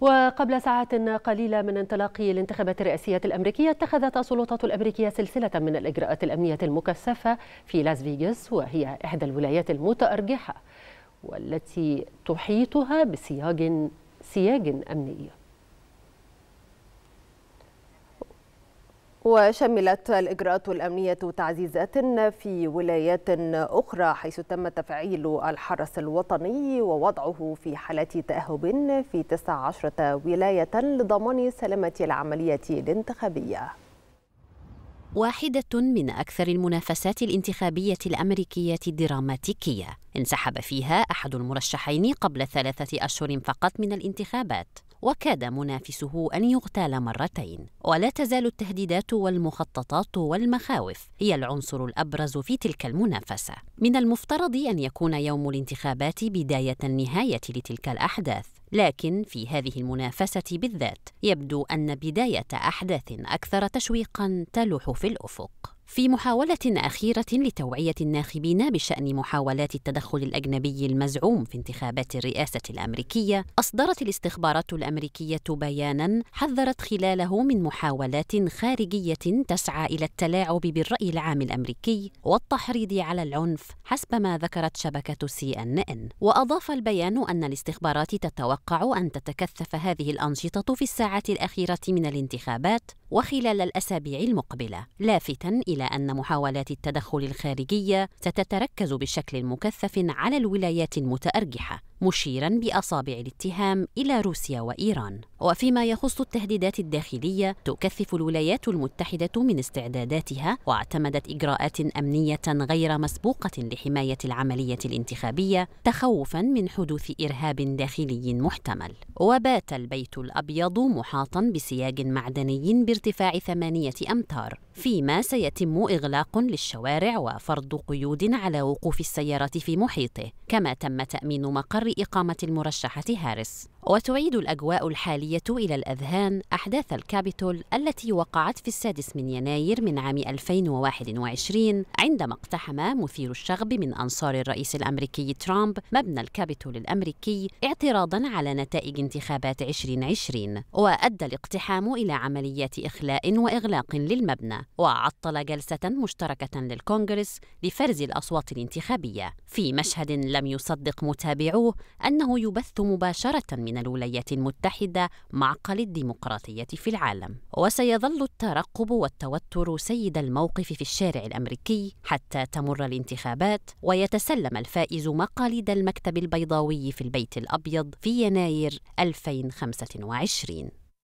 وقبل ساعة قليلة من انطلاق الانتخابات الرئاسية الأمريكية اتخذت السلطات الأمريكية سلسلة من الإجراءات الأمنية المكثفة في لاس فيغاس وهي إحدى الولايات المتأرجحة والتي تحيطها بسياج سياج أمني وشملت الإجراءات الأمنية تعزيزات في ولايات أخرى حيث تم تفعيل الحرس الوطني ووضعه في حالة تأهب في 19 ولاية لضمان سلامة العملية الانتخابية واحدة من أكثر المنافسات الانتخابية الأمريكية دراماتيكية انسحب فيها أحد المرشحين قبل ثلاثة أشهر فقط من الانتخابات وكاد منافسه أن يغتال مرتين ولا تزال التهديدات والمخططات والمخاوف هي العنصر الأبرز في تلك المنافسة من المفترض أن يكون يوم الانتخابات بداية النهاية لتلك الأحداث لكن في هذه المنافسة بالذات يبدو أن بداية أحداث أكثر تشويقا تلوح في الأفق في محاولة أخيرة لتوعية الناخبين بشأن محاولات التدخل الأجنبي المزعوم في انتخابات الرئاسة الأمريكية، أصدرت الاستخبارات الأمريكية بياناً حذرت خلاله من محاولات خارجية تسعى إلى التلاعب بالرأي العام الأمريكي والتحريض على العنف حسب ما ذكرت شبكة سي أن إن، وأضاف البيان أن الاستخبارات تتوقع أن تتكثف هذه الأنشطة في الساعات الأخيرة من الانتخابات وخلال الأسابيع المقبلة، لافتا إلى إلى أن محاولات التدخل الخارجية ستتركز بشكل مكثف على الولايات المتأرجحة مشيرا باصابع الاتهام الى روسيا وايران وفيما يخص التهديدات الداخليه تكثف الولايات المتحده من استعداداتها واعتمدت اجراءات امنيه غير مسبوقه لحمايه العمليه الانتخابيه تخوفا من حدوث ارهاب داخلي محتمل وبات البيت الابيض محاطا بسياج معدني بارتفاع ثمانيه امتار فيما سيتم اغلاق للشوارع وفرض قيود على وقوف السيارات في محيطه كما تم تامين مقر إقامة المرشحة هارس وتعيد الأجواء الحالية إلى الأذهان أحداث الكابيتول التي وقعت في السادس من يناير من عام 2021 عندما اقتحم مثير الشغب من أنصار الرئيس الأمريكي ترامب مبنى الكابيتول الأمريكي اعتراضا على نتائج انتخابات 2020 وأدى الاقتحام إلى عمليات إخلاء وإغلاق للمبنى وعطل جلسة مشتركة للكونغرس لفرز الأصوات الانتخابية في مشهد لم يصدق متابعوه أنه يبث مباشرة من من الولايات المتحدة معقل الديمقراطية في العالم وسيظل الترقب والتوتر سيد الموقف في الشارع الأمريكي حتى تمر الانتخابات ويتسلم الفائز مقاليد المكتب البيضاوي في البيت الأبيض في يناير 2025